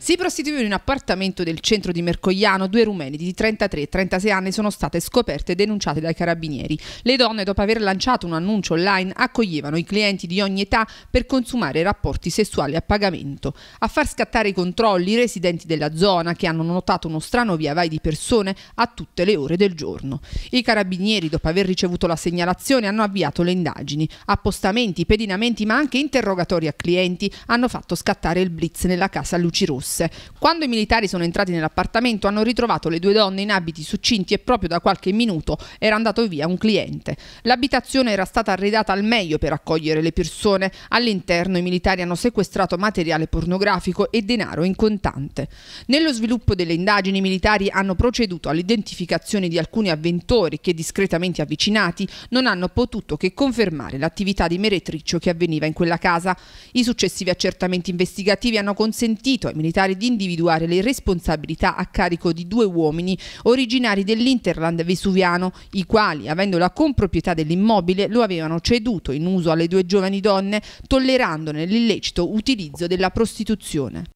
Si prostituivano in un appartamento del centro di Mercogliano due rumeni di 33 e 36 anni sono state scoperte e denunciate dai carabinieri. Le donne, dopo aver lanciato un annuncio online, accoglievano i clienti di ogni età per consumare rapporti sessuali a pagamento. A far scattare i controlli i residenti della zona che hanno notato uno strano via vai di persone a tutte le ore del giorno. I carabinieri, dopo aver ricevuto la segnalazione, hanno avviato le indagini. Appostamenti, pedinamenti ma anche interrogatori a clienti hanno fatto scattare il blitz nella casa Luci Rossa russe. Quando i militari sono entrati nell'appartamento hanno ritrovato le due donne in abiti succinti e proprio da qualche minuto era andato via un cliente. L'abitazione era stata arredata al meglio per accogliere le persone. All'interno i militari hanno sequestrato materiale pornografico e denaro in contante. Nello sviluppo delle indagini i militari hanno proceduto all'identificazione di alcuni avventori che discretamente avvicinati non hanno potuto che confermare l'attività di meretricio che avveniva in quella casa. I successivi accertamenti investigativi hanno consentito ai militari militari di individuare le responsabilità a carico di due uomini originari dell'Interland vesuviano, i quali, avendo la comproprietà dell'immobile, lo avevano ceduto in uso alle due giovani donne, tollerandone l'illecito utilizzo della prostituzione.